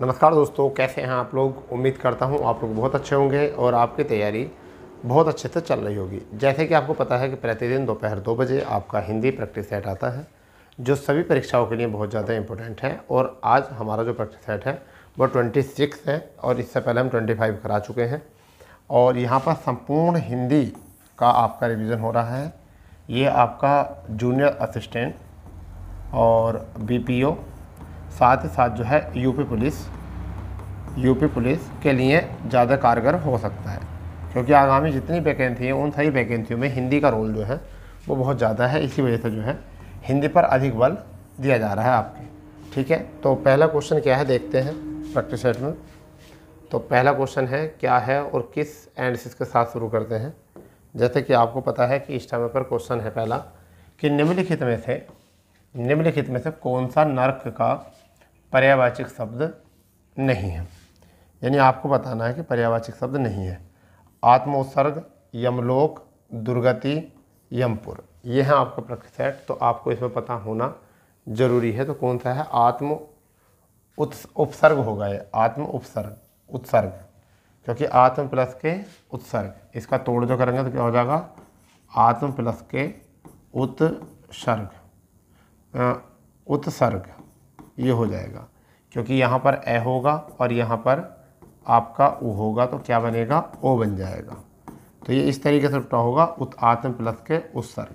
नमस्कार दोस्तों कैसे हैं आप लोग उम्मीद करता हूं आप लोग बहुत अच्छे होंगे और आपकी तैयारी बहुत अच्छे से चल रही होगी जैसे कि आपको पता है कि प्रतिदिन दोपहर दो बजे आपका हिंदी प्रैक्टिस सेट आता है जो सभी परीक्षाओं के लिए बहुत ज़्यादा इंपॉर्टेंट है और आज हमारा जो प्रैक्टिस सेट है वो ट्वेंटी सिक्स है और इससे पहले हम ट्वेंटी फाइव करा चुके हैं और यहाँ पर संपूर्ण हिंदी का आपका रिविज़न हो रहा है ये आपका जूनियर असिस्टेंट और बी साथ ही साथ जो है यूपी पुलिस यूपी पुलिस के लिए ज़्यादा कारगर हो सकता है क्योंकि आगामी जितनी वैकेंसी हैं उन सही वैकेंसियों में हिंदी का रोल जो है वो बहुत ज़्यादा है इसी वजह से जो है हिंदी पर अधिक बल दिया जा रहा है आपके ठीक है तो पहला क्वेश्चन क्या है देखते हैं प्रैक्टिस सेट में तो पहला क्वेश्चन है क्या है और किस एंड के साथ शुरू करते हैं जैसे कि आपको पता है कि इस टाइम पर क्वेश्चन है पहला कि निम्नलिखित में से निम्नलिखित में से कौन सा नर्क का पर्यावाचक शब्द नहीं है यानी आपको बताना है कि पर्यावाचक शब्द नहीं है आत्मोत्सर्ग यमलोक दुर्गति यमपुर ये है आपका प्रश्न सेट तो आपको इसमें पता होना जरूरी है तो कौन सा है आत्म उत्स उपसर्ग होगा ये आत्म उपसर्ग उत्सर्ग क्योंकि आत्म प्लस के उत्सर्ग इसका तोड़ जो करेंगे तो क्या हो जाएगा आत्म प्लस के उत्सर्ग उत्सर्ग ये हो जाएगा क्योंकि यहाँ पर ए होगा और यहाँ पर आपका ओ होगा तो क्या बनेगा ओ बन जाएगा तो ये इस तरीके से उठा होगा उत आत्म प्लस के उत्सर्ग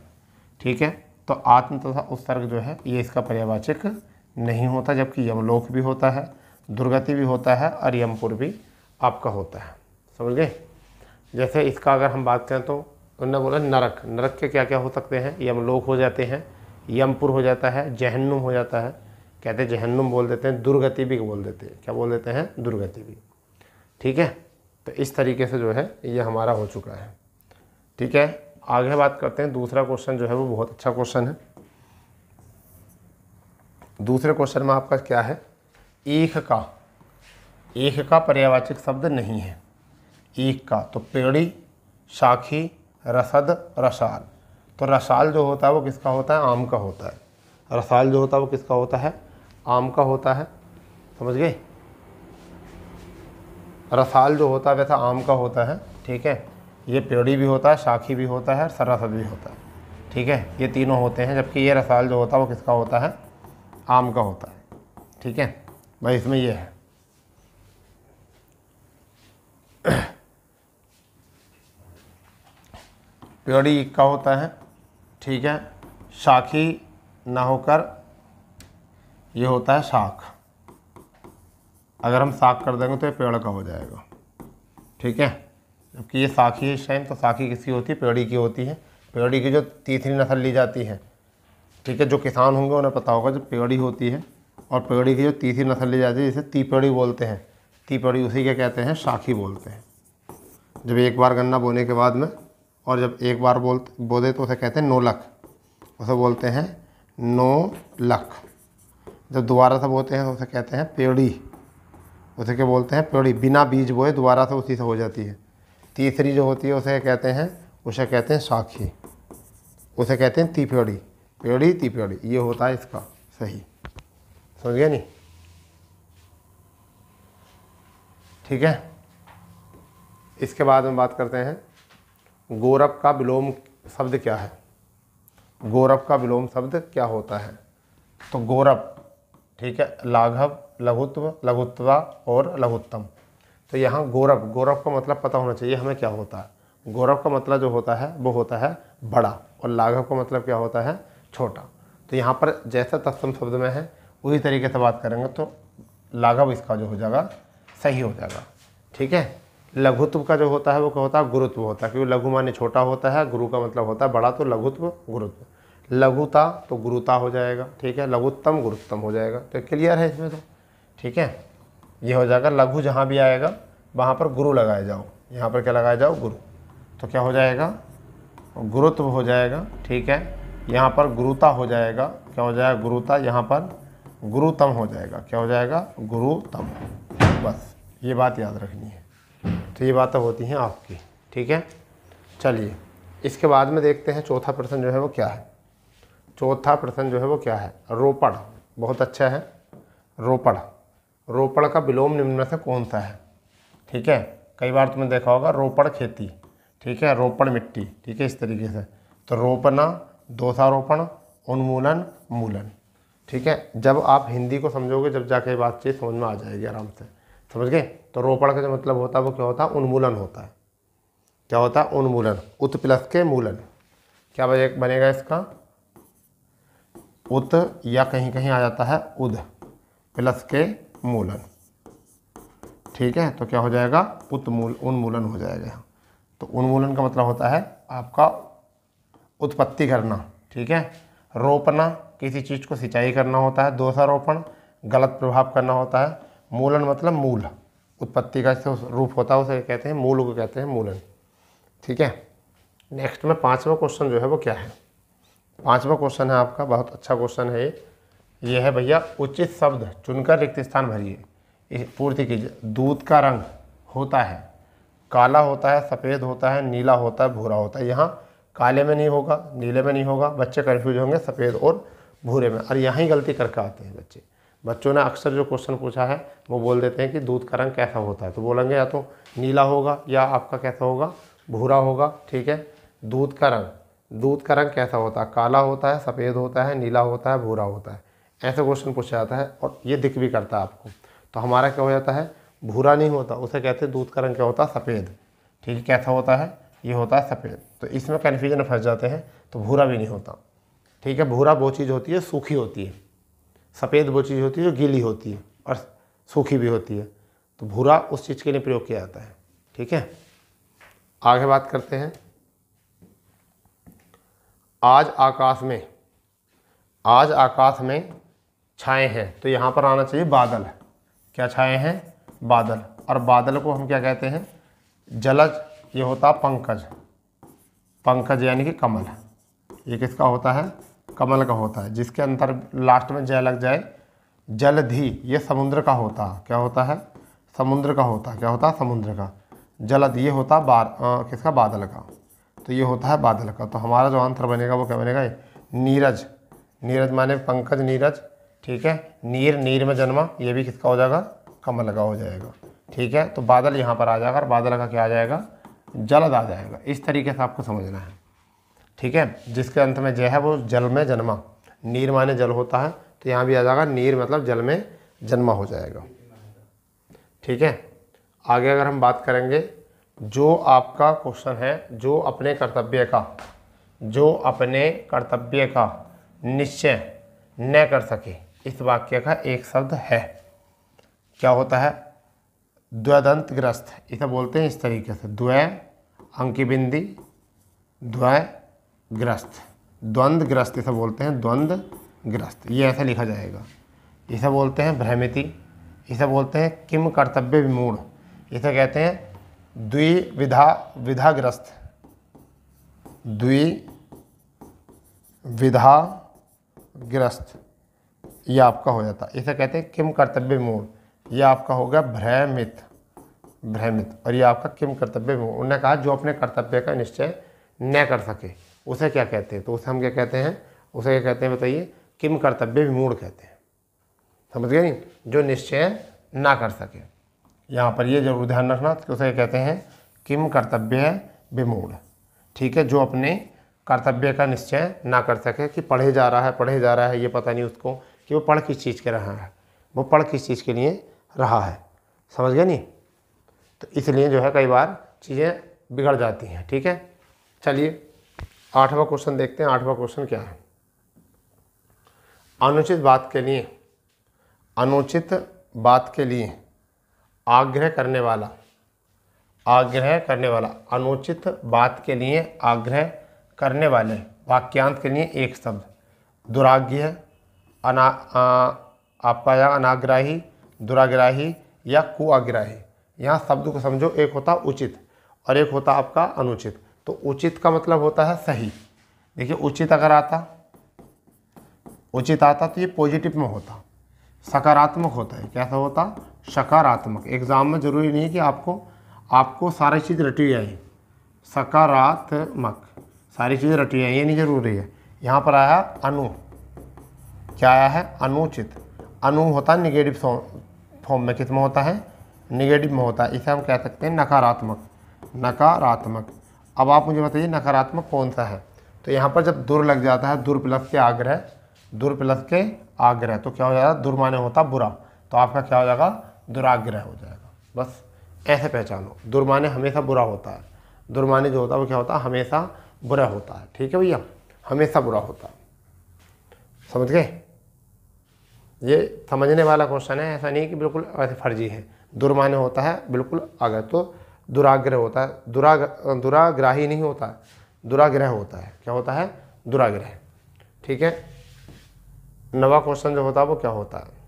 ठीक है तो आत्म तथा उत्सर्ग जो है ये इसका पर्यावाचक नहीं होता जबकि यमलोक भी होता है दुर्गति भी होता है और यमपुर भी आपका होता है समझ गए जैसे इसका अगर हम बात करें तो उन्होंने बोला नरक नरक के क्या क्या हो सकते हैं यमलोक हो जाते हैं यमपुर हो जाता है जहन्नुम हो जाता है कहते हैं जहन्नुम बोल देते हैं दुर्गति भी बोल देते हैं क्या बोल देते हैं दुर्गति भी ठीक है तो इस तरीके से जो है ये हमारा हो चुका है ठीक है आगे बात करते हैं दूसरा क्वेश्चन जो है वो बहुत अच्छा क्वेश्चन है दूसरे क्वेश्चन में आपका क्या है एक का एक का पर्यावाचक शब्द नहीं है एक का तो पेड़ी शाखी रसद रसाल तो रसाल जो होता है वो किसका होता है आम का होता है रसाल जो होता है वो किसका होता है आम का होता है समझ गए रसाल जो होता है वैसा आम का होता है ठीक है ये प्योड़ी भी होता है शाखी भी होता है और भी होता है ठीक है ये तीनों होते हैं जबकि ये रसाल जो होता है वो किसका होता है आम का होता है ठीक है भाई इसमें ये है प्योड़ी का होता है ठीक है शाखी ना होकर ये होता है शाख अगर हम साख कर देंगे तो ये पेड़ का हो जाएगा ठीक है जबकि ये साखी है शैम तो साखी किसकी होती है पेड़ी की होती है पेड़ी की जो तीसरी नस्ल ली जाती है ठीक है जो किसान होंगे उन्हें पता होगा जो पेड़ी होती है और पेड़ी की जो तीसरी नस्ल ली जाती है जिसे तीपेड़ी बोलते हैं तीपेड़ी उसी के कहते हैं शाखी बोलते हैं जब एक बार गन्ना बोने के बाद में और जब एक बार बोल बोले तो उसे कहते हैं लख उसे बोलते हैं लख जब दोबारा से बोते हैं तो उसे कहते हैं पेड़ी उसे क्या बोलते हैं पेड़ी बिना बीज बोए दोबारा से उसी से हो जाती है तीसरी जो होती है उसे कहते हैं उसे कहते हैं साखी उसे कहते हैं ती पेड़ी पेड़ी ये होता है इसका सही समझ गया नहीं ठीक है इसके बाद हम बात करते हैं गौरव का विलोम शब्द क्या है गौरव का विलोम शब्द क्या होता है तो गौरव ठीक है लाघव लघुत्व लघुत्वा और लघुत्तम तो यहाँ गौरव गौरव का मतलब पता होना चाहिए हमें क्या होता है गौरव का मतलब जो होता है वो होता है बड़ा और लाघव का मतलब क्या होता है छोटा तो यहाँ पर जैसा तत्सम शब्द में है उसी तरीके से बात करेंगे तो लाघव इसका जो हो जाएगा सही हो जाएगा ठीक है लघुत्व का जो होता है वो क्या होता है गुरुत्व होता है क्योंकि लघु माने छोटा होता है गुरु का मतलब होता है बड़ा तो लघुत्व गुरुत्व लघुता तो गुरुता हो जाएगा ठीक है लघुत्तम गुरुत्तम हो जाएगा तो क्लियर है इसमें तो ठीक है ये हो जाएगा लघु जहाँ भी आएगा वहाँ पर गुरु लगाए जाओ यहाँ पर क्या लगाया जाओ गुरु तो क्या हो जाएगा गुरुत्व हो जाएगा ठीक है यहाँ पर गुरुता हो जाएगा क्या हो जाएगा गुरुता यहाँ पर गुरुतम हो जाएगा क्या हो जाएगा गुरुतम बस ये बात याद रखनी है तो ये बातें होती हैं आपकी ठीक है चलिए इसके बाद में देखते हैं चौथा प्रश्न जो है वो क्या है चौथा प्रश्न जो है वो क्या है रोपण बहुत अच्छा है रोपण रोपण का विलोम निम्न में से कौन सा है ठीक है कई बार तुमने देखा होगा रोपण खेती ठीक है रोपण मिट्टी ठीक है इस तरीके से तो रोपना दोषारोपण उन्मूलन मूलन ठीक है जब आप हिंदी को समझोगे जब जाके बात चीज़ समझ में आ जाएगी आराम से समझ गए तो रोपण का जो मतलब होता है वो क्या होता है उन्मूलन होता है क्या होता है उन्मूलन उत्प्लस के मूलन क्या बनेगा इसका उत या कहीं कहीं आ जाता है उद प्लस के मूलन ठीक है तो क्या हो जाएगा उत्मूल उन्मूलन हो जाएगा तो उन्मूलन का मतलब होता है आपका उत्पत्ति करना ठीक है रोपना किसी चीज़ को सिंचाई करना होता है दोषारोपण गलत प्रभाव करना होता है मूलन मतलब मूल उत्पत्ति का जो रूप होता है उसे कहते हैं मूल को कहते हैं मूलन ठीक है नेक्स्ट में पाँचवा क्वेश्चन जो है वो क्या है पांचवा क्वेश्चन है आपका बहुत अच्छा क्वेश्चन है ये है भैया उचित शब्द चुनकर रिक्त स्थान भरिए पूर्ति कीजिए दूध का रंग होता है काला होता है सफ़ेद होता है नीला होता है भूरा होता है यहाँ काले में नहीं होगा नीले में नहीं होगा बच्चे कन्फ्यूज होंगे सफ़ेद और भूरे में और यहाँ ही गलती करके आते हैं बच्चे बच्चों ने अक्सर जो क्वेश्चन पूछा है वो बोल देते हैं कि दूध का रंग कैसा होता है तो बोलेंगे या तो नीला होगा या आपका कैसा होगा भूरा होगा ठीक है दूध का रंग दूध का रंग कैसा होता है काला होता है सफ़ेद होता है नीला होता है भूरा होता है ऐसे क्वेश्चन पूछा जाता है और ये दिख भी करता है आपको तो हमारा क्या हो जाता है भूरा नहीं होता उसे कहते हैं दूध का रंग क्या होता है सफ़ेद ठीक है कैसा होता है ये होता है सफ़ेद तो इसमें कन्फ्यूजन फंस जाते हैं तो भूरा भी नहीं होता ठीक है भूरा वो चीज़ होती है सूखी होती है सफ़ेद वो चीज़ होती है जो गीली होती है और सूखी भी होती है तो भूरा उस चीज़ के लिए प्रयोग किया जाता है ठीक है आगे बात करते हैं आज आकाश में आज आकाश में छाए हैं तो यहाँ पर आना चाहिए बादल क्या छाए हैं बादल और बादल को हम क्या कहते हैं जलज ये होता पंकज पंकज यानी कि कमल ये किसका होता है कमल का होता है जिसके अंतर लास्ट में जय लग जाए जलधि ये समुद्र का होता क्या होता है समुद्र का होता क्या होता समुद्र का जलद ये होता बार आ, किसका बादल का तो ये होता है बादल का तो हमारा जो आंसर बनेगा वो क्या बनेगा नीरज नीरज माने पंकज नीरज ठीक है नीर नीर में जन्मा ये भी किसका हो जाएगा कमल का हो जाएगा ठीक है तो बादल यहाँ पर आ जाएगा और बादल का क्या आ जाएगा जलद आ जाएगा इस तरीके से आपको समझना है ठीक है जिसके अंत में जय है वो जल में जन्मा नीर माने जल होता है तो यहाँ भी आ जाएगा नीर मतलब जल में जन्मा हो जाएगा ठीक है आगे अगर हम बात करेंगे जो आपका क्वेश्चन है जो अपने कर्तव्य का जो अपने कर्तव्य का निश्चय न कर सके इस वाक्य का एक शब्द है क्या होता है द्वैदंत ग्रस्त इसे बोलते हैं इस तरीके से द्वय अंकी बिंदी द्वय ग्रस्त द्वंद्व ग्रस्त इसे बोलते हैं द्वंद्व ग्रस्त ये ऐसा लिखा जाएगा इसे बोलते हैं भ्रमिति इसे बोलते हैं किम कर्तव्य विमूढ़ इसे कहते हैं द्विविधा विधाग्रस्त ग्रस्त ये आपका हो जाता इसे कहते हैं किम कर्तव्य मूल ये आपका होगा भ्रमित भ्रमित और ये आपका किम कर्तव्य मूल उन्होंने कहा जो अपने कर्तव्य का निश्चय न कर सके उसे क्या कहते हैं तो उसे हम क्या कहते हैं उसे क्या कहते हैं बताइए किम कर्तव्य मूड कहते हैं समझ गए नहीं जो निश्चय ना कर सके यहाँ पर ये जरूर ध्यान रखना तो उसे कहते हैं किम कर्तव्य है विमूढ़ ठीक है जो अपने कर्तव्य का निश्चय ना कर सके कि पढ़े जा रहा है पढ़े जा रहा है ये पता नहीं उसको कि वो पढ़ किस चीज़ के रहा है वो पढ़ किस चीज़ के लिए रहा है समझ गए नहीं तो इसलिए जो है कई बार चीज़ें बिगड़ जाती हैं ठीक है चलिए आठवां क्वेश्चन देखते हैं आठवां क्वेश्चन क्या है अनुचित बात के लिए अनुचित बात के लिए आग्रह करने वाला आग्रह करने वाला अनुचित बात के लिए आग्रह करने वाले वाक्यांत के लिए एक शब्द दुराग्य अना आपका या अनाग्राही दुराग्राही या कुआग्राही यहाँ शब्द को समझो एक होता उचित और एक होता आपका अनुचित तो उचित का मतलब होता है सही देखिए उचित अगर आता उचित आता तो ये पॉजिटिव में होता सकारात्मक होता है कैसा होता सकारात्मक एग्ज़ाम में ज़रूरी नहीं है कि आपको आपको सारी चीज़ रटी आई सकारात्मक सारी चीज़ें रटी आई ये नहीं ज़रूरी है यहाँ पर आया अनु क्या आया है अनुचित अनु होता है निगेटिव फॉर्म में कितना होता है निगेटिव में होता है इसे हम कह सकते हैं नकारात्मक नकारात्मक अब आप मुझे बताइए नकारात्मक कौन सा है तो यहाँ पर जब दूर लग जाता है दूर प्लस के आग्रह दूर प्लस के आग्रह तो क्या हो जाएगा दूर माने होता बुरा तो आपका क्या हो जाएगा दुराग्रह हो जाएगा बस ऐसे पहचानो दुर्माने हमेशा बुरा होता है दुर्माने जो होता है वो क्या होता है हमेशा बुरा होता है ठीक है भैया हमेशा बुरा होता है समझ गए ये समझने वाला क्वेश्चन है ऐसा नहीं कि बिल्कुल ऐसे फर्जी है दुर्माने होता है बिल्कुल अगर तो दुराग्रह होता है दुराग्र दुराग्राही नहीं होता है दुराग्रह होता है क्या होता है दुराग्रह ठीक है नवा क्वेश्चन जो होता है वो क्या होता है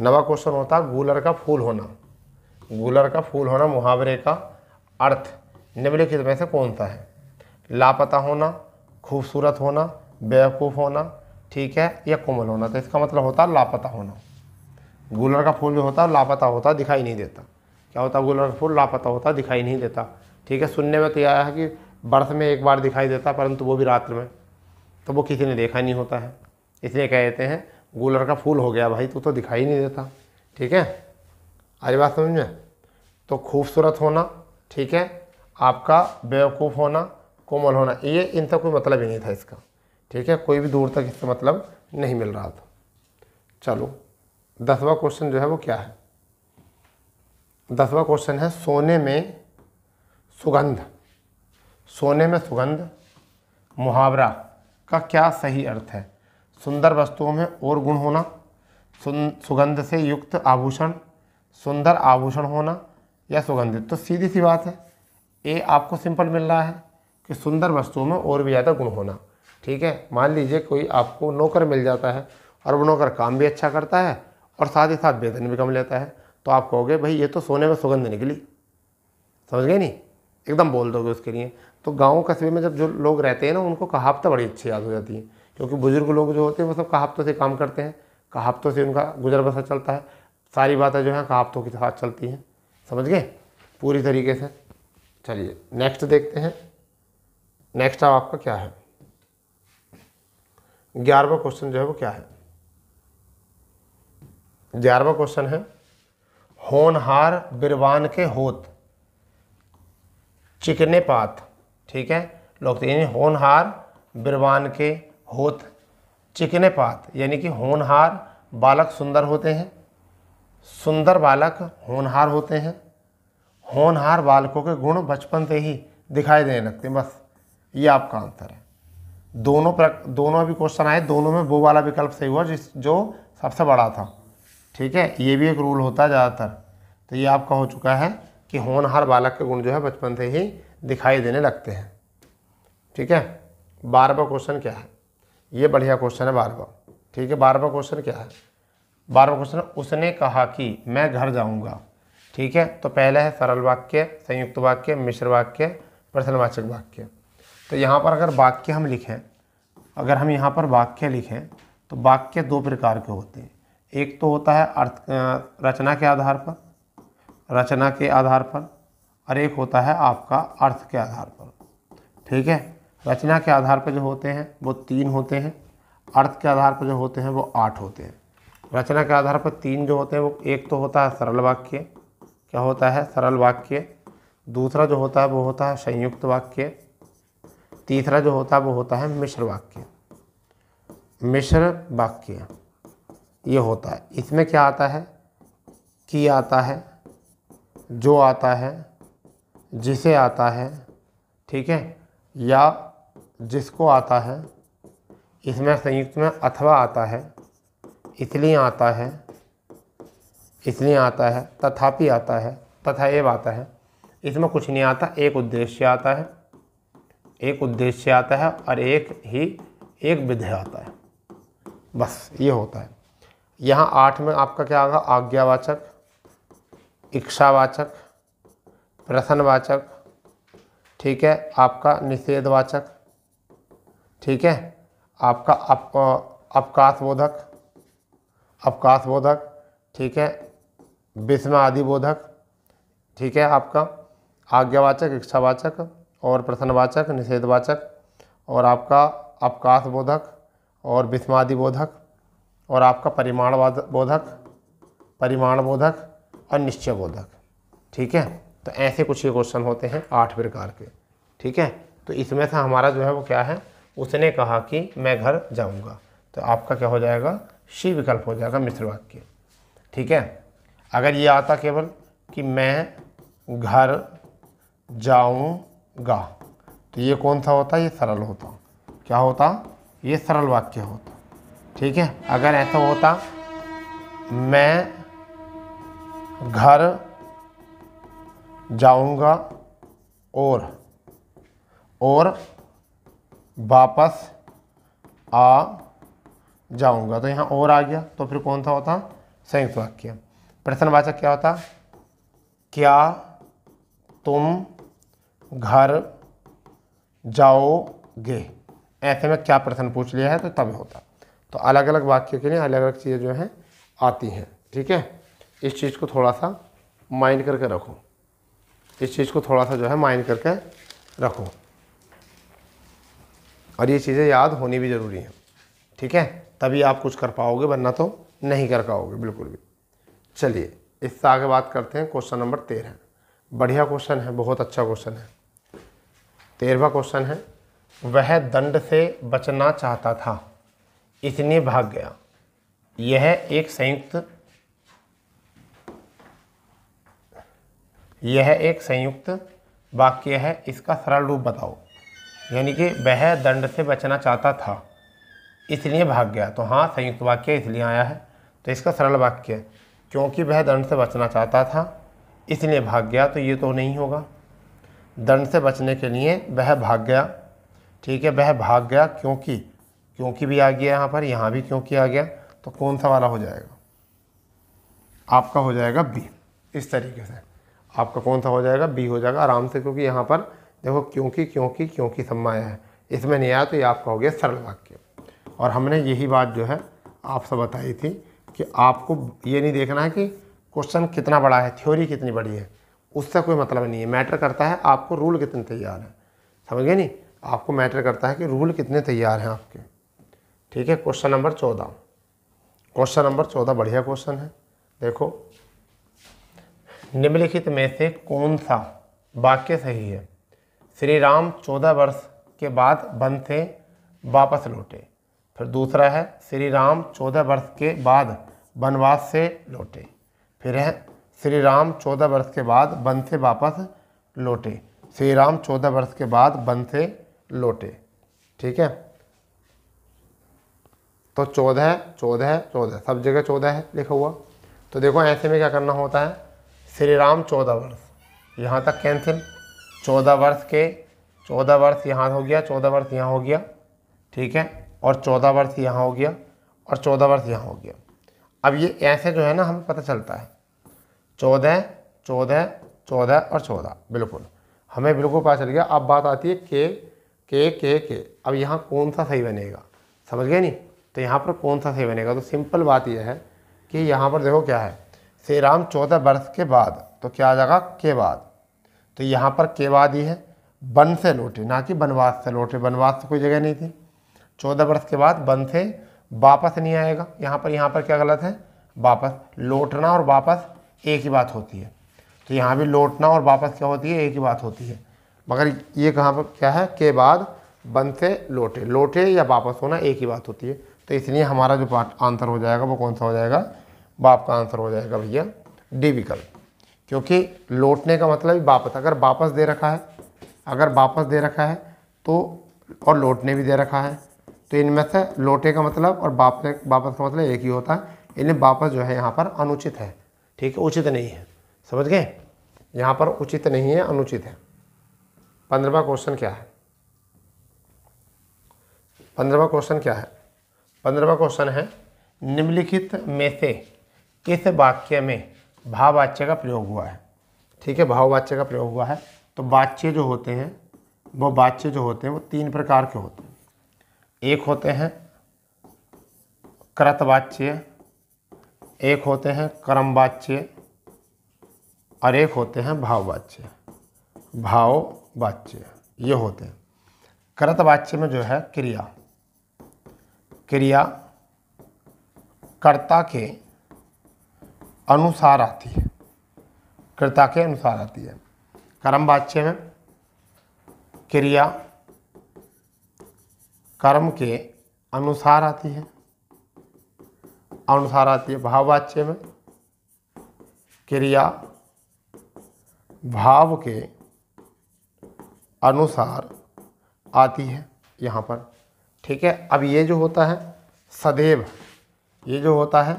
नवा क्वेश्चन होता गूलर का फूल होना गूलर का फूल होना मुहावरे का अर्थ निम्नलिखित में से कौन सा है लापता होना खूबसूरत होना बेवकूफ़ होना ठीक है या कोमल होना तो इसका मतलब होता है लापता होना गूलर का फूल जो होता है लापता होता दिखाई नहीं देता क्या होता गूलर का फूल लापता होता दिखाई नहीं देता ठीक है सुनने में तो यह है कि बर्थ में एक बार दिखाई देता परंतु वो भी रात्र में तो वो किसी ने देखा नहीं होता है इसलिए कह देते हैं गोलर का फूल हो गया भाई तू तो दिखाई नहीं देता ठीक है आज बात समझ में तो खूबसूरत होना ठीक है आपका बेवकूफ़ होना कोमल होना ये इनका कोई मतलब ही नहीं था इसका ठीक है कोई भी दूर तक इससे मतलब नहीं मिल रहा था चलो दसवा क्वेश्चन जो है वो क्या है दसवा क्वेश्चन है सोने में सुगंध सोने में सुगंध मुहावरा का क्या सही अर्थ है सुंदर वस्तुओं में और गुण होना सुगंध से युक्त आभूषण सुंदर आभूषण होना या सुगंधित तो सीधी सी बात है ए आपको सिंपल मिल रहा है कि सुंदर वस्तुओं में और भी ज़्यादा गुण होना ठीक है मान लीजिए कोई आपको नौकर मिल जाता है और वो नौकर काम भी अच्छा करता है और साथ ही साथ वेतन भी कम लेता है तो आप कहोगे भाई ये तो सोने में सुगंध निकली समझ गए नहीं एकदम बोल दोगे उसके लिए तो गाँव कस्बे में जब जो लोग रहते हैं ना उनको कहावतें बड़ी अच्छी याद हो जाती हैं क्योंकि बुज़ुर्ग लोग जो होते हैं वो सब कहावतों से काम करते हैं कहावतों से उनका गुजर बसर चलता है सारी बातें जो हैं कहावतों के साथ चलती हैं समझ गए पूरी तरीके से चलिए नेक्स्ट देखते हैं नेक्स्ट अब आपका क्या है ग्यारहवा क्वेश्चन जो है वो क्या है ग्यारहवा क्वेश्चन है होनहार बिरवान के होत चिकने पात ठीक है लोग तो यानी होनहार बिरवान के होत चिकने पात यानी कि होनहार बालक सुंदर होते हैं सुंदर बालक होनहार होते हैं होनहार बालकों के गुण बचपन से ही दिखाई देने लगते हैं बस ये आपका आंसर है दोनों प्रक दोनों भी क्वेश्चन आए दोनों में वो वाला विकल्प सही हुआ जिस जो सबसे बड़ा था ठीक है ये भी एक रूल होता है ज़्यादातर तो ये आपका हो चुका है कि होनहार बालक के गुण जो है बचपन से ही दिखाई देने लगते हैं ठीक है बारहवा क्वेश्चन क्या है ये बढ़िया क्वेश्चन है बारहवा ठीक है बारहवा क्वेश्चन क्या है बारहवा क्वेश्चन उसने कहा कि मैं घर जाऊँगा ठीक है तो पहला है सरल वाक्य संयुक्त वाक्य मिश्र वाक्य प्रश्नवाचक वाक्य तो यहाँ पर अगर वाक्य हम लिखें अगर हम यहाँ पर वाक्य लिखें तो वाक्य दो प्रकार के होते हैं एक तो होता है अर्थ रचना के आधार पर रचना के आधार पर और एक होता है आपका अर्थ के आधार पर ठीक है रचना के आधार पर जो होते हैं वो तीन होते हैं अर्थ के आधार पर जो होते हैं वो आठ होते हैं रचना के आधार पर तीन जो होते हैं वो एक तो होता है सरल वाक्य क्या होता है सरल वाक्य दूसरा जो होता है वो होता है संयुक्त वाक्य तीसरा जो होता है वो होता है मिश्र वाक्य मिश्र वाक्य ये होता है इसमें क्या आता है कि आता है जो आता है जिसे आता है ठीक है या जिसको आता है इसमें संयुक्त में अथवा आता है इसलिए आता है इसलिए आता है तथापि आता है तथा एव आता है इसमें कुछ नहीं आता एक उद्देश्य आता है एक उद्देश्य आता है और एक ही एक विधेय आता है बस ये होता है यहाँ आठ में आपका क्या आगा आज्ञावाचक इच्छावाचक प्रसन्नवाचक ठीक है आपका निषेधवाचक ठीक है आपका अप अवकाश बोधक अवकाश बोधक ठीक है विस्म आदि बोधक ठीक है आपका आज्ञावाचक इच्छावाचक और प्रसन्नवाचक निषेधवाचक और आपका अवकाश बोधक और विस्मादि बोधक और आपका परिमाण बोधक परिमाण बोधक और निश्चय बोधक ठीक है तो ऐसे कुछ ये क्वेश्चन होते हैं आठ प्रकार के ठीक है तो इसमें से हमारा जो है वो क्या है उसने कहा कि मैं घर जाऊँगा तो आपका क्या हो जाएगा शी विकल्प हो जाएगा मिश्र वाक्य ठीक है अगर ये आता केवल कि मैं घर जाऊंगा तो ये कौन सा होता ये सरल होता क्या होता ये सरल वाक्य होता ठीक है अगर ऐसा होता मैं घर जाऊंगा और और वापस आ जाऊंगा तो यहाँ और आ गया तो फिर कौन सा होता संयुक्त वाक्य प्रश्नवाचक क्या होता क्या तुम घर जाओगे ऐसे में क्या प्रश्न पूछ लिया है तो तब होता तो अलग अलग वाक्य के लिए अलग अलग चीज़ें जो हैं आती हैं ठीक है इस चीज़ को थोड़ा सा माइंड करके रखो इस चीज़ को थोड़ा सा जो है माइंड करके रखो और ये चीज़ें याद होनी भी ज़रूरी हैं ठीक है तभी आप कुछ कर पाओगे वरना तो नहीं कर पाओगे बिल्कुल भी चलिए इससे आगे बात करते हैं क्वेश्चन नंबर तेरह बढ़िया क्वेश्चन है बहुत अच्छा क्वेश्चन है तेरहवा क्वेश्चन है वह दंड से बचना चाहता था इसलिए भाग गया यह एक संयुक्त यह एक संयुक्त वाक्य है इसका सरल रूप बताओ यानी कि वह दंड से बचना चाहता था इसलिए भाग गया तो हाँ संयुक्त वाक्य इसलिए आया है तो इसका सरल वाक्य है क्योंकि वह दंड से बचना चाहता था इसलिए भाग गया तो ये तो नहीं होगा दंड से बचने के लिए वह भाग गया ठीक है वह भाग गया क्योंकि क्योंकि भी आ गया यहाँ पर यहाँ भी क्योंकि आ गया तो कौन सा वाला हो जाएगा आपका हो जाएगा बी इस तरीके से आपका कौन सा हो जाएगा बी हो जाएगा आराम से क्योंकि यहाँ पर देखो क्योंकि क्योंकि क्योंकि सम्माया है इसमें नहीं आया तो ये आपका हो गया सरल वाक्य और हमने यही बात जो है आपसे बताई थी कि आपको ये नहीं देखना है कि क्वेश्चन कितना बड़ा है थ्योरी कितनी बड़ी है उससे कोई मतलब नहीं है मैटर करता है आपको रूल कितने तैयार हैं समझ गए नहीं आपको मैटर करता है कि रूल कितने तैयार हैं आपके ठीक है क्वेश्चन नंबर चौदह क्वेश्चन नंबर चौदह बढ़िया क्वेश्चन है देखो निम्नलिखित में से कौन सा वाक्य सही है श्री राम चौदह वर्ष के बाद वन से वापस लौटे फिर दूसरा है श्री राम चौदह वर्ष के बाद वनवास से लौटे फिर है श्री राम चौदह वर्ष के बाद वन से वापस लौटे श्री राम चौदह वर्ष के बाद वन से लौटे ठीक है तो चौदह चौदह चौदह सब जगह चौदह है लिखा हुआ तो देखो ऐसे में क्या करना होता है श्री राम चौदह वर्ष यहाँ तक कैंसिल चौदह वर्ष के चौदह वर्ष यहाँ हो गया चौदह वर्ष यहाँ हो गया ठीक है और चौदह वर्ष यहाँ हो गया और चौदह वर्ष यहाँ हो गया अब ये ऐसे जो है ना हमें पता चलता है चौदह चौदह चौदह और चौदह बिल्कुल हमें बिल्कुल पता चल गया अब बात आती है के के के के अब यहाँ कौन सा सही बनेगा समझ गए नहीं तो यहाँ पर कौन सा सही बनेगा तो सिंपल बात यह है कि यहाँ पर देखो क्या है श्री राम चौदह वर्ष के बाद तो क्या आ जाएगा के बाद तो यहाँ पर केवादी है वन से लौटे ना कि वनवास से लौटे वनवास से कोई जगह नहीं थी चौदह वर्ष के बाद वन से वापस नहीं आएगा यहाँ पर यहाँ पर क्या गलत है वापस लौटना और वापस एक ही बात होती है तो यहाँ भी लौटना और वापस क्या होती है एक ही बात होती है मगर ये कहाँ पर क्या है के बाद वन से लौटे लौटे या वापस होना एक ही बात होती है तो इसलिए हमारा जो आंसर हो जाएगा वो कौन सा हो जाएगा बाप का आंसर हो जाएगा भैया डी विकल्प क्योंकि लौटने का मतलब ही वापस अगर वापस दे रखा है अगर वापस दे रखा है तो और लौटने भी दे रखा है तो इनमें से लौटे का मतलब और वापस वापस का मतलब एक ही होता है इन्हें वापस जो है यहाँ पर अनुचित है ठीक है उचित नहीं है समझ गए यहाँ पर उचित नहीं है अनुचित है पंद्रहवा क्वेश्चन क्या है पंद्रहवा क्वेश्चन क्या है पंद्रहवा क्वेश्चन है निम्नलिखित में से किस वाक्य में भाववाच्य का प्रयोग हुआ है ठीक है भाववाच्य का प्रयोग हुआ है तो वाच्य जो होते हैं वो वाच्य जो होते हैं वो तीन प्रकार के होते हैं एक होते हैं कृतवाच्य एक होते हैं कर्मवाच्य और एक होते हैं भाववाच्य भाववाच्य ये होते हैं कृतवाच्य में जो है क्रिया क्रिया कर्ता के अनुसार आती है कृता के अनुसार आती है कर्म वाच्य में क्रिया कर्म के अनुसार आती है अनुसार आती है भाव वाच्य में क्रिया भाव के अनुसार आती है यहाँ पर ठीक है अब ये जो होता है सदैव ये जो होता है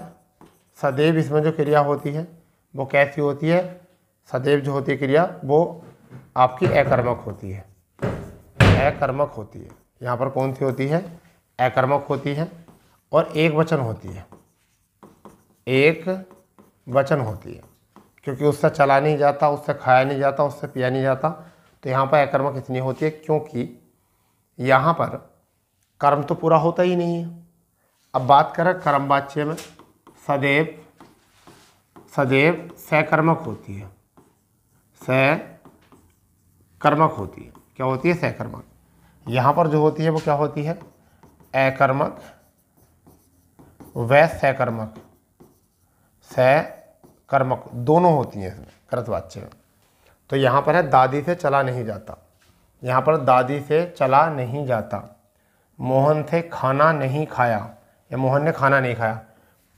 सदैव इसमें जो क्रिया होती है वो कैसी होती है सदैव जो होती है क्रिया वो आपकी अकर्मक होती है अकर्मक होती है यहाँ पर कौन सी होती है अकर्मक होती है और एक वचन होती है एक वचन होती है क्योंकि उससे चला नहीं जाता उससे खाया नहीं जाता उससे पिया नहीं जाता तो यहाँ पर अकर्मक इतनी होती है क्योंकि यहाँ पर कर्म तो पूरा होता ही नहीं है अब बात करें कर्म वाच्य में सदैव सदैव सहकर्मक होती है सहकर्मक होती है क्या होती है सहकर्मक यहाँ पर जो होती है वो क्या होती है अकर्मक व सहकर्मक सहकर्मक दोनों होती हैं इसमें कृतवाच्य में तो यहाँ पर है दादी से चला नहीं जाता यहाँ पर दादी से चला नहीं जाता मोहन से खाना नहीं खाया या मोहन ने खाना नहीं खाया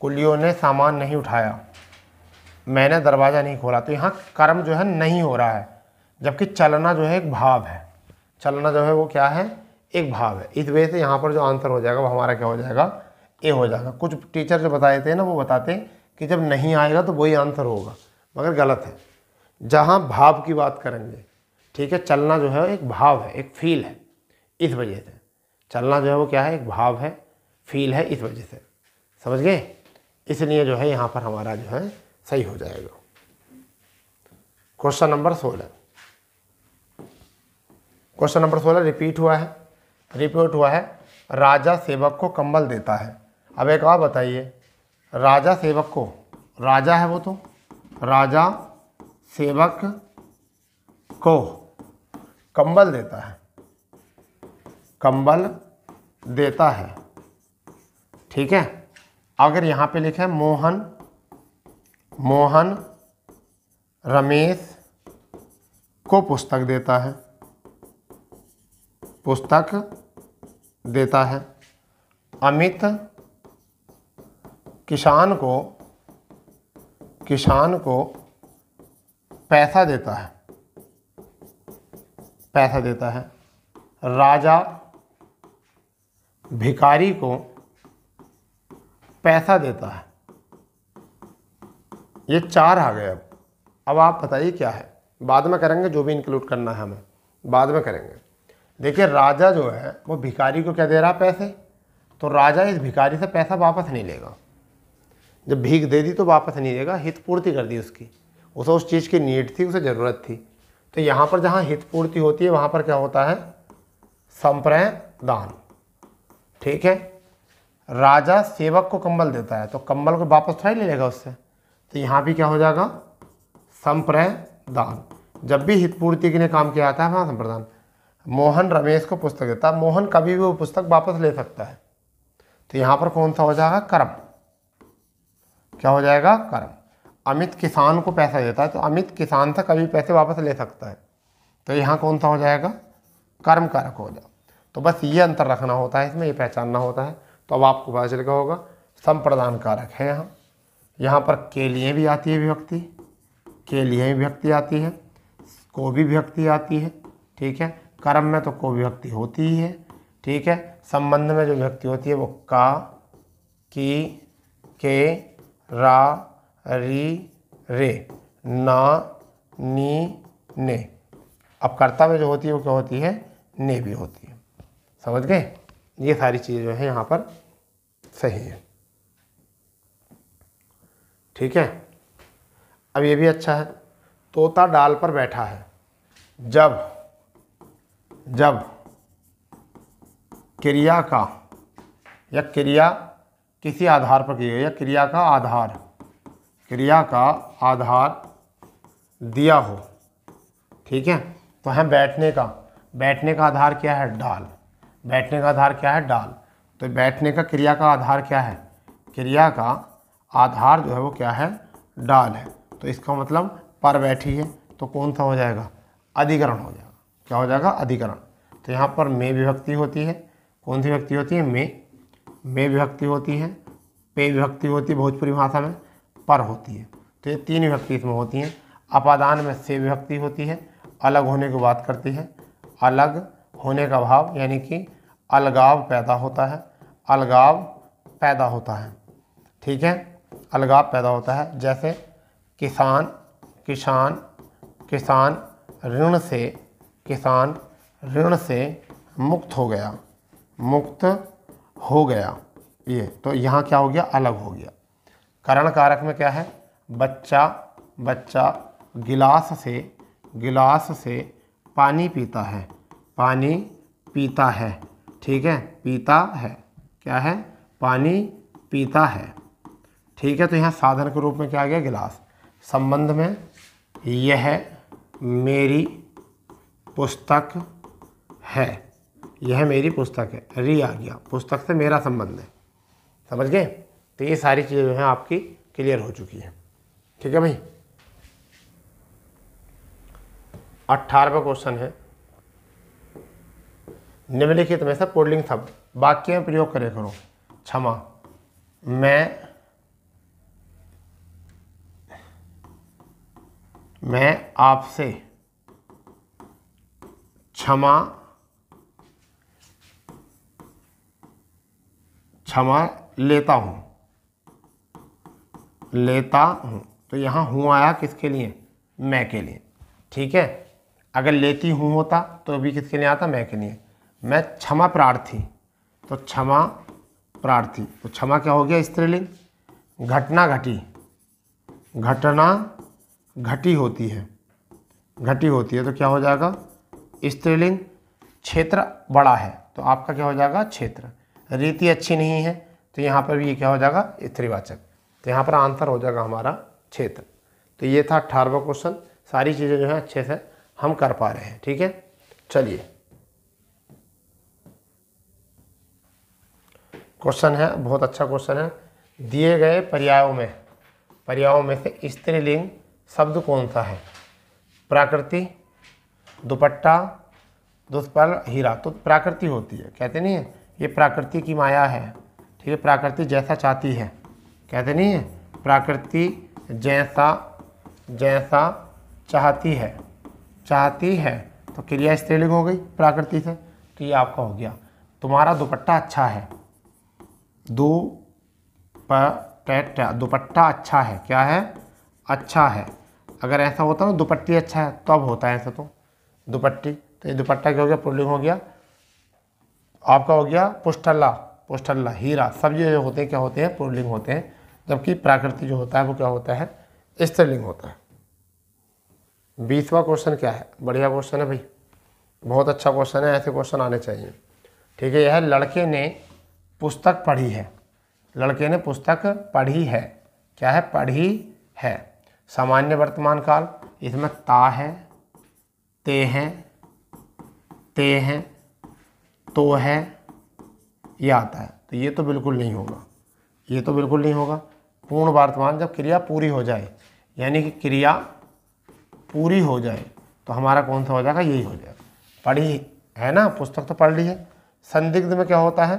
कुलियों ने सामान नहीं उठाया मैंने दरवाज़ा नहीं खोला तो यहाँ कर्म जो है नहीं हो रहा है जबकि चलना जो है एक भाव है चलना जो है वो क्या है एक भाव है इस वजह से यहाँ पर जो आंसर हो जाएगा वो हमारा क्या हो जाएगा ए हो जाएगा कुछ टीचर जो बताए थे ना वो बताते कि जब नहीं आएगा तो वही आंसर होगा मगर गलत है जहाँ भाव की बात करेंगे ठीक है चलना जो है एक भाव है एक फील है इस वजह से चलना जो है वो क्या है एक भाव है फील है इस वजह से समझ गए इसलिए जो है यहाँ पर हमारा जो है सही हो जाएगा क्वेश्चन नंबर सोलह क्वेश्चन नंबर सोलह रिपीट हुआ है रिपीट हुआ है राजा सेवक को कंबल देता है अब एक और बताइए राजा सेवक को राजा है वो तो राजा सेवक को कंबल देता है कंबल देता है ठीक है अगर यहाँ पे लिखे मोहन मोहन रमेश को पुस्तक देता है पुस्तक देता है अमित किसान को किसान को पैसा देता है पैसा देता है राजा भिकारी को पैसा देता है ये चार आ गए अब अब आप बताइए क्या है बाद में करेंगे जो भी इंक्लूड करना है हमें बाद में करेंगे देखिए राजा जो है वो भिखारी को क्या दे रहा है पैसे तो राजा इस भिखारी से पैसा वापस नहीं लेगा जब भीख दे दी तो वापस नहीं देगा हित पूर्ति कर दी उसकी उसे उस चीज़ की नीड थी उसे ज़रूरत थी तो यहाँ पर जहाँ हित पूर्ति होती है वहाँ पर क्या होता है संप्रय दान ठीक है राजा सेवक को कंबल देता है तो कंबल को वापस थोड़ा ही ले लेगा उससे तो यहाँ भी क्या हो जाएगा संप्रय दान जब भी हितपूर्ति के लिए काम किया जाता है वहाँ संप्रदान मोहन रमेश को पुस्तक देता है मोहन कभी भी वो पुस्तक वापस ले सकता है तो यहाँ पर कौन सा हो जाएगा कर्म क्या हो जाएगा कर्म अमित किसान को पैसा देता है तो अमित किसान से कभी पैसे वापस ले सकता है तो यहाँ कौन सा हो जाएगा कर्म कारक हो जाए तो बस ये अंतर रखना होता है इसमें ये पहचानना होता है तो अब आपको पता चल गया होगा संप्रदान कारक है यहाँ यहाँ पर के लिए भी आती है विभक्ति के लिए विभक्ति आती है को भी विभक्ति आती है ठीक है कर्म में तो को विभक्ति होती ही है ठीक है संबंध में जो विभक्ति होती है वो का की के रा री रे ना नी ने अब कर्ता में जो होती है वो क्या होती है ने भी होती है समझ गए ये सारी चीज़ें जो है यहाँ पर सही है ठीक है अब ये भी अच्छा है तोता डाल पर बैठा है जब जब क्रिया का या क्रिया किसी आधार पर की गई या क्रिया का आधार क्रिया का आधार दिया हो ठीक है तो है बैठने का बैठने का आधार क्या है डाल बैठने का आधार क्या है डाल तो बैठने का क्रिया का आधार क्या है क्रिया का आधार जो है वो क्या है डाल है तो इसका मतलब पर बैठी है तो कौन सा हो जाएगा अधिकरण हो जाएगा क्या हो जाएगा अधिकरण तो यहाँ पर मे विभक्ति होती है कौन सी विभक्ति होती है मे मे विभक्ति होती है पे विभक्ति होती है भोजपुरी भाषा में पर होती है तो ये तीन विभक्ति इसमें होती हैं अपादान में से विभक्ति होती है अलग होने की बात करती है अलग होने का भाव यानी कि अलगाव पैदा होता है अलगाव पैदा होता है ठीक है अलगाव पैदा होता है जैसे किसान किसान किसान ऋण से किसान ऋण से मुक्त हो गया मुक्त हो गया ये तो यहाँ क्या हो गया अलग हो गया करण कारक में क्या है बच्चा बच्चा गिलास से गिलास से पानी पीता है पानी पीता है ठीक है पीता है क्या है पानी पीता है ठीक है तो यहाँ साधन के रूप में क्या आ गया गिलास संबंध में यह मेरी पुस्तक है यह मेरी पुस्तक है री आ गया पुस्तक से मेरा संबंध है समझ गए तो ये सारी चीज़ें जो हैं आपकी क्लियर हो चुकी हैं ठीक है भाई अट्ठारहवा क्वेश्चन है निम्नलिखित में से पोलिंग शब्द वाक्य में प्रयोग करे करो क्षमा मैं मैं आपसे क्षमा क्षमा लेता हूँ लेता हूँ तो यहाँ हूँ आया किसके लिए मैं के लिए ठीक है अगर लेती हूँ होता तो अभी किसके लिए आता मैं के लिए मैं क्षमा प्रार्थी तो क्षमा प्रार्थी तो क्षमा क्या हो गया स्त्रीलिंग घटना घटी घटना घटी होती है घटी होती है तो क्या हो जाएगा स्त्रीलिंग क्षेत्र बड़ा है तो आपका क्या हो जाएगा क्षेत्र रीति अच्छी नहीं है तो यहाँ पर भी ये क्या हो जाएगा स्त्रीवाचक तो यहाँ पर आंसर हो जाएगा हमारा क्षेत्र तो ये था अठारहवा क्वेश्चन सारी चीज़ें जो है अच्छे से हम कर पा रहे हैं ठीक है चलिए क्वेश्चन है बहुत अच्छा क्वेश्चन है दिए गए पर्यायों में पर्यायों में से स्त्रीलिंग शब्द कौन सा है प्राकृति दुपट्टा दुष्पल हीरा तो प्राकृति होती है कहते नहीं है ये प्राकृति की माया है ठीक है प्राकृति जैसा चाहती है कहते नहीं है प्राकृति जैसा जैसा चाहती है चाहती है तो क्रिया स्त्रीलिंग हो गई प्राकृति से तो ये आपका हो गया तुम्हारा दुपट्टा अच्छा है दो पैटा दुपट्टा अच्छा है क्या है अच्छा है अगर ऐसा होता ना दुपट्टी अच्छा है तब होता है ऐसा तो दुपट्टी तो ये दुपट्टा क्या हो गया पुलिंग हो गया आपका हो गया पुष्टल्ला पुष्टल्ला हीरा सब जो होते हैं क्या होते हैं पुलिंग होते हैं जबकि प्राकृतिक जो होता है वो क्या होता है स्त्रीलिंग होता है बीसवा क्वेश्चन क्या है बढ़िया क्वेश्चन है भाई बहुत अच्छा क्वेश्चन है ऐसे क्वेश्चन आने चाहिए ठीक है यह लड़के ने पुस्तक पढ़ी है लड़के ने पुस्तक पढ़ी है क्या है पढ़ी है सामान्य वर्तमान काल इसमें ता है ते हैं ते हैं तो है ये आता है तो ये तो बिल्कुल नहीं होगा ये तो बिल्कुल नहीं होगा पूर्ण वर्तमान जब क्रिया पूरी हो जाए यानी कि क्रिया पूरी हो जाए तो हमारा कौन सा हो जाएगा यही हो जाएगा पढ़ी है ना पुस्तक तो पढ़ ली है संदिग्ध में क्या होता है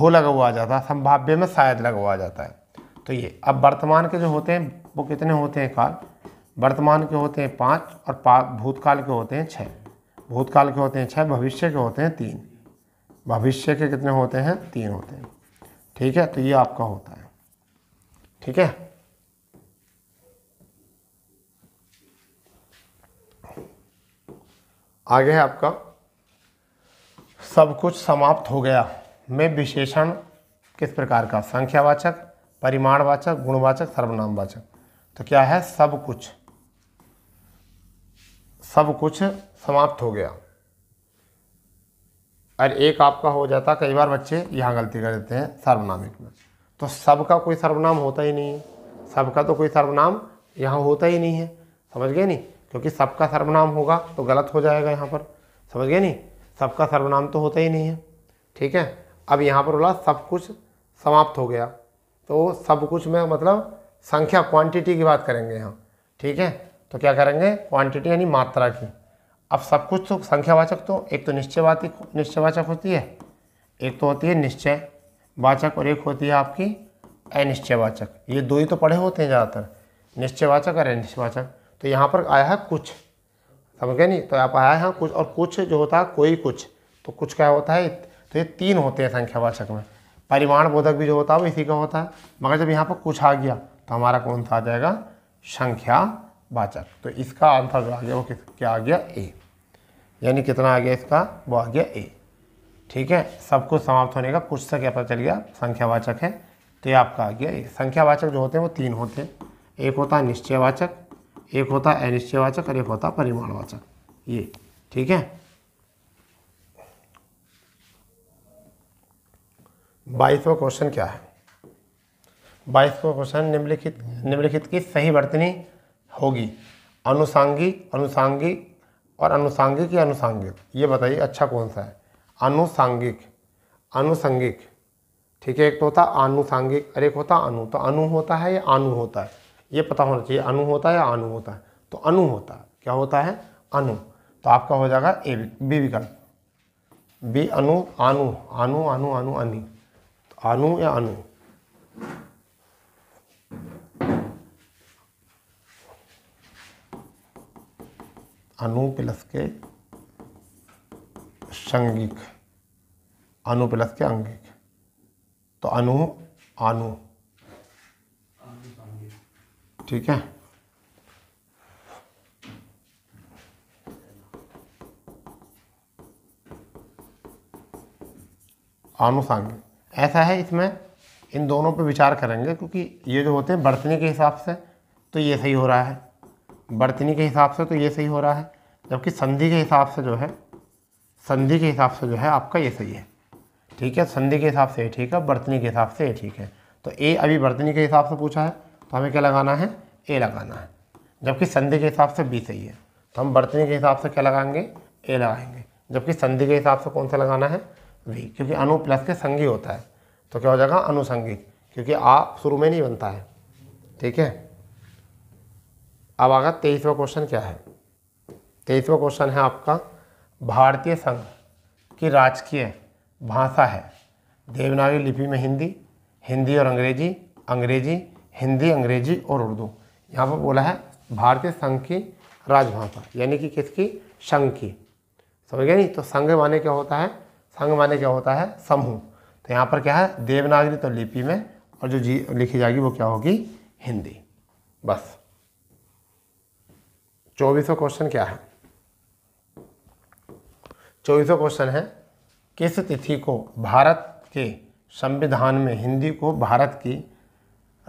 हो लगा हुआ आ जाता है संभाव्य में शायद लगा हुआ आ जाता है तो ये अब वर्तमान के जो होते हैं वो कितने होते हैं काल वर्तमान के होते हैं पाँच और पा भूतकाल के होते हैं छः भूतकाल के होते हैं छः भविष्य के होते हैं तीन भविष्य के कितने होते हैं तीन होते हैं ठीक है तो ये आपका होता है ठीक है आगे है आपका सब कुछ समाप्त हो गया में विशेषण किस प्रकार का संख्यावाचक परिमाणवाचक गुणवाचक सर्वनामवाचक तो क्या है सब कुछ सब कुछ समाप्त हो गया और एक आपका हो जाता कई बार बच्चे यहाँ गलती कर देते हैं सर्वनामिक में तो सबका कोई सर्वनाम होता ही नहीं है सबका तो कोई सर्वनाम यहाँ होता ही नहीं है समझ गए नहीं क्योंकि सबका सर्वनाम होगा तो गलत हो जाएगा यहाँ पर समझ गए नहीं सबका सर्वनाम तो होता ही नहीं है ठीक है अब यहाँ पर बोला सब कुछ समाप्त हो गया तो सब कुछ में मतलब संख्या क्वांटिटी की बात करेंगे यहाँ ठीक है तो क्या करेंगे क्वांटिटी यानी मात्रा की अब सब कुछ तो संख्यावाचक तो एक तो निश्चयवाती निश्चयवाचक होती है एक तो होती है निश्चय वाचक और एक होती है आपकी अनिश्चयवाचक ये दो ही तो पढ़े होते हैं ज़्यादातर निश्चयवाचक और अनिश्चयवाचक तो यहाँ पर आया है कुछ समझ गए नहीं तो आप आया है कुछ और कुछ जो होता है कोई कुछ तो कुछ क्या होता है तो ये तीन होते हैं संख्यावाचक में परिमाण बोधक भी जो होता है वो इसी का होता है मगर जब यहाँ पर कुछ आ गया तो हमारा कौन सा आ जाएगा संख्यावाचक तो इसका आंसर जो आ गया वो किस क्या आ गया ए यानी कितना आ गया इसका वो आ गया ए ठीक है सब कुछ समाप्त होने का कुछ से क्या पता चल गया संख्यावाचक है तो ये आपका आ गया ए संख्यावाचक जो होते हैं वो तीन होते हैं एक होता है निश्चयवाचक एक होता है अनिश्चयवाचक और एक होता है परिमाणवाचक ये ठीक है बाईसवा क्वेश्चन क्या है बाईसवा क्वेश्चन निम्नलिखित निम्नलिखित की सही वर्तनी होगी अनुसांगिक अनुसांगिक और अनुसांगिक या अनुसांगिक ये बताइए अच्छा कौन सा है अनुसांगिक अनुसंगिक ठीक है एक तो होता आनुसांगिक और एक होता अनु तो अनु होता है या अनु होता है ये पता होना चाहिए अनु होता है या अनु होता है तो अनु होता है क्या होता है अनु तो आपका हो जाएगा ए बी विकल्प बी अनु आनु आनु आनु आनु अनु अनु या अनु अनु प्लस के संगिक अनु प्लस के अंगिक तो अनु अनु ठीक है अनुसांगिक ऐसा है इसमें इन दोनों पर विचार करेंगे क्योंकि ये जो होते हैं बर्तनी के हिसाब से तो ये सही हो रहा है बर्तनी के हिसाब से तो ये सही हो रहा है जबकि संधि के हिसाब से जो है संधि के हिसाब से जो है आपका ये सही है ठीक है संधि के हिसाब से ये ठीक है बर्तनी के हिसाब से ये ठीक है तो ए अभी बर्तनी के हिसाब से पूछा है तो हमें क्या लगाना है ए लगाना है जबकि संधि के हिसाब से बी सही है तो हम बर्तनी के हिसाब से क्या लगाएंगे ए लगाएंगे जबकि संधि के हिसाब से कौन सा लगाना है वी क्योंकि अनु प्लस के संगी होता है तो क्या हो जाएगा अनुसंगी क्योंकि आ शुरू में नहीं बनता है ठीक है अब आगा तेईसवा क्वेश्चन क्या है तेईसवा क्वेश्चन है आपका भारतीय संघ की राजकीय भाषा है देवनागरी लिपि में हिंदी हिंदी और अंग्रेजी अंग्रेजी हिंदी अंग्रेजी और उर्दू यहाँ पर बोला है भारतीय संघ की राजभाषा यानी कि किसकी संघ की समझ गए नहीं तो संघ माने क्या होता है संघ माने क्या होता है समूह तो यहाँ पर क्या है देवनागरी तो लिपि में और जो जी लिखी जाएगी वो क्या होगी हिंदी बस चौबीसों क्वेश्चन क्या है चौबीसों क्वेश्चन है किस तिथि को भारत के संविधान में हिंदी को भारत की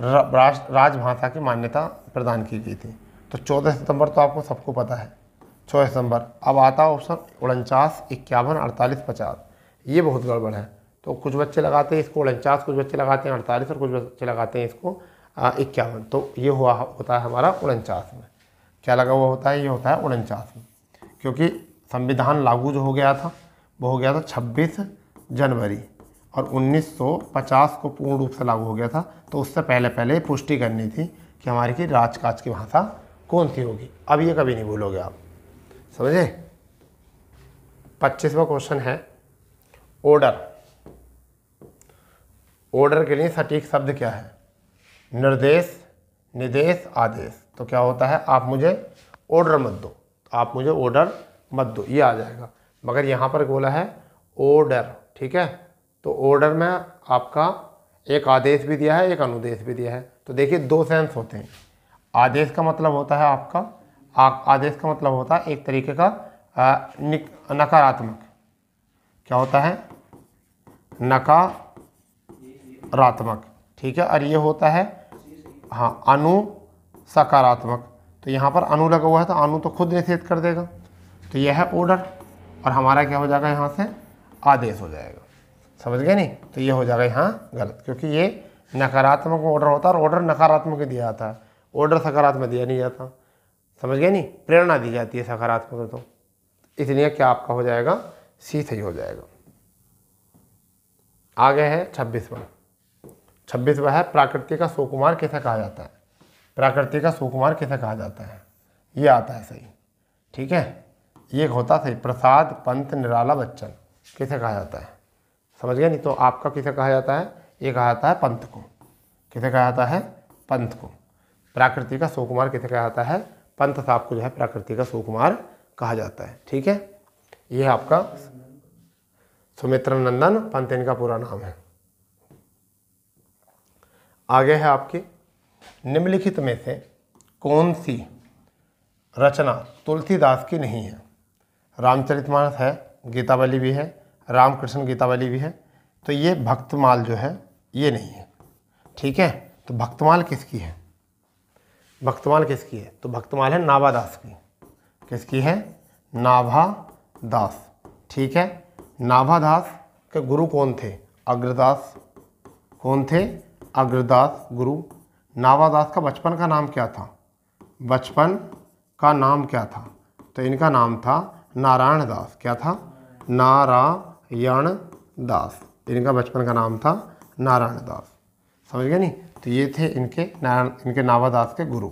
राष्ट्र राजभाषा की मान्यता प्रदान की गई थी तो चौदह सितंबर तो आपको सबको पता है चौदह सितंबर अब आता ऑप्शन उनचास इक्यावन अड़तालीस पचास ये बहुत गड़बड़ है तो कुछ बच्चे लगाते हैं इसको उनचास कुछ बच्चे लगाते हैं अड़तालीस और कुछ बच्चे लगाते हैं इसको इक्यावन तो ये हुआ होता है हमारा उनचास में क्या लगा हुआ होता है ये होता है उनचास में क्योंकि संविधान लागू जो हो गया था वो हो गया था छब्बीस जनवरी और 1950 को पूर्ण रूप से लागू हो गया था तो उससे पहले पहले पुष्टि करनी थी कि हमारी की राजकाज की भाषा कौन सी होगी अब ये कभी नहीं भूलोगे आप समझे पच्चीसवा क्वेश्चन है ऑर्डर ऑर्डर के लिए सटीक शब्द क्या है निर्देश निर्देश आदेश तो क्या होता है आप मुझे ऑर्डर मत दो आप मुझे ऑर्डर मत दो ये आ जाएगा मगर यहाँ पर बोला है ऑर्डर ठीक है तो ऑर्डर में आपका एक आदेश भी दिया है एक अनुदेश भी दिया है तो देखिए दो सेंस होते हैं आदेश का मतलब होता है आपका आदेश का मतलब होता है एक तरीके का नकारात्मक क्या होता है नकारात्मक ठीक है और ये होता है हाँ अनु सकारात्मक तो यहाँ पर अनु लगा हुआ है तो अनु तो खुद निषेध कर देगा तो यह है ऑर्डर और हमारा क्या हो जाएगा यहाँ से आदेश हो जाएगा समझ गए नहीं तो ये हो जाएगा यहाँ गलत क्योंकि ये नकारात्मक ऑर्डर होता है और ऑर्डर नकारात्मक दिया जाता है ऑर्डर सकारात्मक दिया नहीं जाता समझ गए नहीं प्रेरणा दी जाती है सकारात्मक तो इसलिए क्या आपका हो जाएगा सी सही हो जाएगा आगे है छब्बीसवा छब्बीसवा है प्राकृतिक का सुकुमार कैसे कहा जाता है प्राकृति का सुकुमार कैसे कहा जाता है ये आता है सही ठीक है ये होता सही प्रसाद पंत निराला बच्चन कैसे कहा जाता है समझ गया नहीं तो आपका किसे कहा जाता है ये कहा जाता है पंथ को किसे कहा जाता है पंथ को प्राकृतिक का सुकुमार किसे कहा जाता है पंथ साहब को जो है प्राकृति का सुकुमार कहा जाता है ठीक है यह आपका सुमित्र नंदन पंत इनका पूरा नाम है आगे है आपकी निम्नलिखित में से कौन सी रचना तुलसीदास की नहीं है रामचरितमानस है गीतावली भी है रामकृष्ण गीतावली भी है तो ये भक्तमाल जो है ये नहीं है ठीक है तो भक्तमाल किसकी है भक्तमाल किसकी है तो भक्तमाल है नाभा दास की किसकी है नाभा दास ठीक है नाभादास के गुरु कौन थे अग्रदास कौन थे अग्रदास गुरु नाभादास का बचपन का नाम क्या था बचपन का नाम क्या था तो इनका नाम था नारायण दास क्या था नारायण दास इनका बचपन का नाम था नारायण दास समझ गए नहीं तो ये थे इनके नारायण इनके नाभादास के गुरु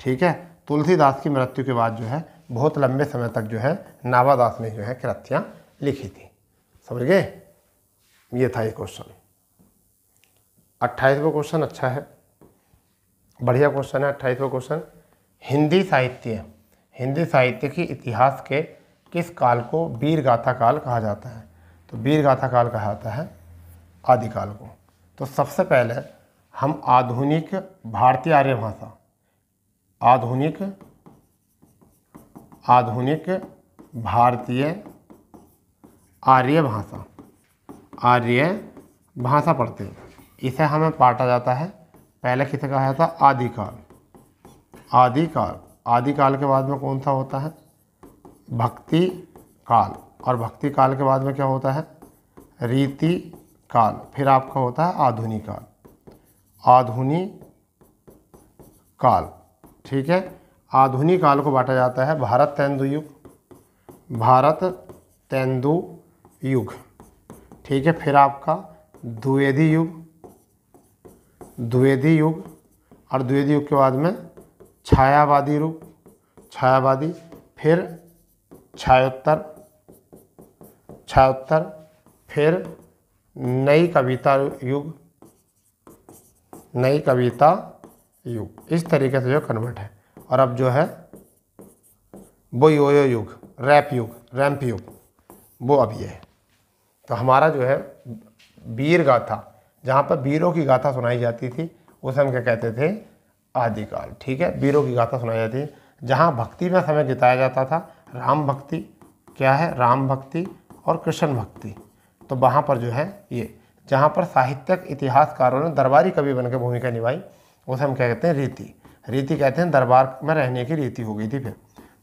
ठीक है तुलसीदास की मृत्यु के बाद जो है बहुत लंबे समय तक जो है नावादास ने जो है कृतियाँ लिखी थी समझ गए ये था ये क्वेश्चन अट्ठाईसवा क्वेश्चन अच्छा है बढ़िया क्वेश्चन है अट्ठाईसवा क्वेश्चन हिंदी साहित्य हिंदी साहित्य की इतिहास के किस काल को वीर गाथा काल कहा जाता है तो वीर गाथा काल कहा जाता है आदिकाल को तो सबसे पहले हम आधुनिक भारतीय आर्य भाषा आधुनिक आधुनिक भारतीय आर्य भाषा आर्य भाषा पढ़ते हैं इसे हमें बांटा जाता है पहले किसे कहा जाता आदिकाल आदिकाल आदिकाल के बाद में कौन सा होता है भक्ति काल और भक्ति काल के बाद में क्या होता है रीति काल फिर आपका होता है आधुनिक काल आधुनिक काल ठीक है आधुनिक काल को बांटा जाता है भारत तेंदु युग भारत तेंदु युग ठीक है फिर आपका द्वेदी युग द्वेदी युग और द्वेदी युग के बाद में छायावादी रूप छायावादी फिर छायोत्तर छायोत्तर फिर नई कविता युग नई कविता युग इस तरीके से जो कन्वर्ट है और अब जो है वो योयो युग रैप युग रैम्प युग वो अब ये है तो हमारा जो है वीर गाथा जहाँ पर वीरों की गाथा सुनाई जाती थी उसे हम क्या कहते थे आदिकाल ठीक है वीरों की गाथा सुनाई जाती है जहाँ भक्ति में समय बिताया जाता था राम भक्ति क्या है राम भक्ति और कृष्ण भक्ति तो वहाँ पर जो है ये जहाँ पर साहित्यक इतिहासकारों ने दरबारी कवि बनकर भूमिका निभाई उसे हम क्या कहते हैं रीति रीति कहते हैं दरबार में रहने की रीति हो गई थी फिर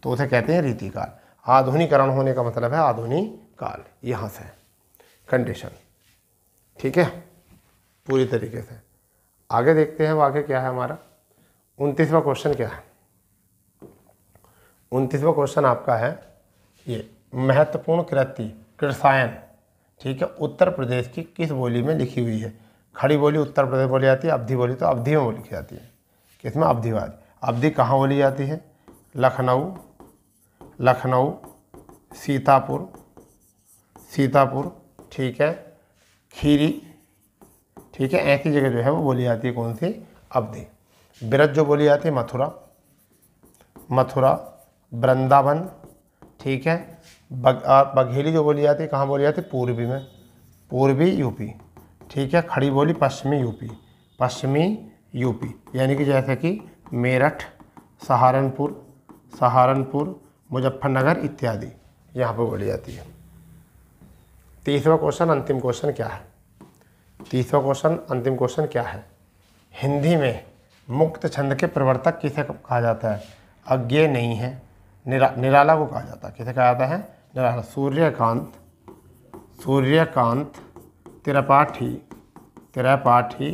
तो उसे कहते हैं रीतिकाल आधुनिकरण होने का मतलब है आधुनिक काल यहाँ से कंडीशन ठीक है पूरी तरीके से आगे देखते हैं वो आगे क्या है हमारा उनतीसवा क्वेश्चन क्या है उनतीसवा क्वेश्चन आपका है ये महत्वपूर्ण कृति कृषायन ठीक है उत्तर प्रदेश की किस बोली में लिखी हुई है खड़ी बोली उत्तर प्रदेश बोली जाती है अवधि बोली तो अवधि में बोली लिखी जाती है किसमें अवधिवाद अवधि कहाँ बोली जाती है लखनऊ लखनऊ सीतापुर सीतापुर ठीक है खीरी ठीक है ऐसी जगह जो है वो बोली जाती है कौन सी अवधि ब्रज जो बोली जाती है मथुरा मथुरा वृंदावन ठीक है बग, बघेली जो बोली जाती है कहाँ बोली जाती है पूर्वी में पूर्वी यूपी ठीक है खड़ी बोली पश्चिमी यूपी पश्चिमी यूपी यानी कि जैसे कि मेरठ सहारनपुर सहारनपुर मुजफ्फरनगर इत्यादि यहाँ पर बोली जाती है तीसवा क्वेश्चन अंतिम क्वेश्चन क्या है तीसवा क्वेश्चन अंतिम क्वेश्चन क्या है हिंदी में मुक्त छंद के प्रवर्तक किसे कहा जाता है अज्ञे नहीं है निरा निराला को कहा जाता है किसे कहा जाता है निराला सूर्यकांत सूर्यकांत त्रिपाठी त्रिपाठी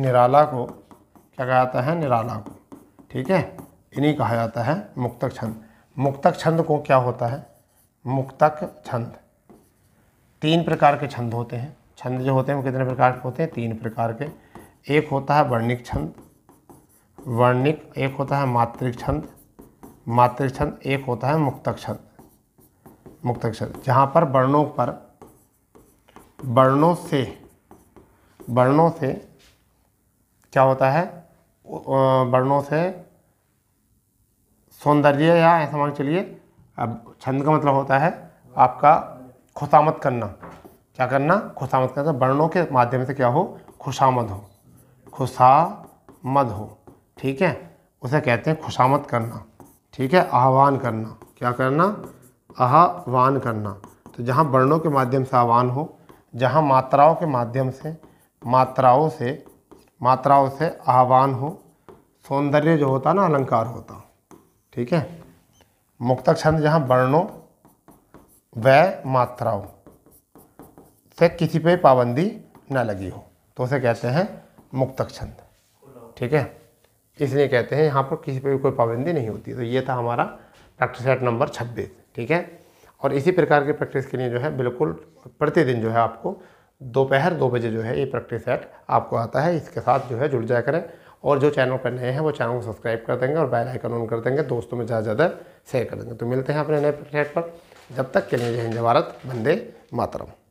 निराला को क्या कहा जाता है निराला को ठीक है इन्हीं कहा जाता है मुक्तक छंद मुक्तक छंद को क्या होता है मुक्तक छंद तीन प्रकार के छंद होते हैं छंद जो होते हैं वो कितने प्रकार के होते हैं तीन प्रकार के एक होता है वर्णिक छंद वर्णिक एक होता है मात्रिक छंद मात्रिक छंद एक होता है मुक्तक छंद मुक्तक छंद जहाँ पर वर्णों पर वर्णों से वर्णों से क्या होता है वर्णों से सौंदर्य या ऐसा मान चलिए अब छंद का मतलब होता है आपका खुशामद करना क्या करना खुशामद करना वर्णों के माध्यम से क्या हो खुशामद हो खुशामद हो ठीक है उसे कहते हैं खुशामद करना ठीक है आह्वान करना क्या करना आह्वान करना तो जहाँ वर्णों के माध्यम से आह्वान हो जहाँ मात्राओं के माध्यम से मात्राओं से मात्राओं से आह्वान हो सौंदर्य जो होता ना अलंकार होता ठीक है मुक्तक छंद जहाँ वर्णों व मात्राओं से किसी पे पाबंदी ना लगी हो तो उसे कहते हैं मुक्तक छंद ठीक है इसलिए कहते हैं यहाँ पर किसी पे भी कोई पाबंदी नहीं होती तो ये था हमारा प्रैक्टिस सेट नंबर 26 ठीक है और इसी प्रकार की प्रैक्टिस के लिए जो है बिल्कुल प्रतिदिन जो है आपको दोपहर दो बजे जो है ये प्रैक्टिस सेट आपको आता है इसके साथ जो है जुड़ जाया करें और जो चैनल पर नए हैं वो चैनल को सब्सक्राइब कर देंगे और बेल आइकन ऑन कर देंगे दोस्तों में ज़्यादा ज़्यादा शेयर कर देंगे तो मिलते हैं अपने नए प्रैक्टिस सेट पर जब तक के लिए जय हिंद भारत वंदे मातरम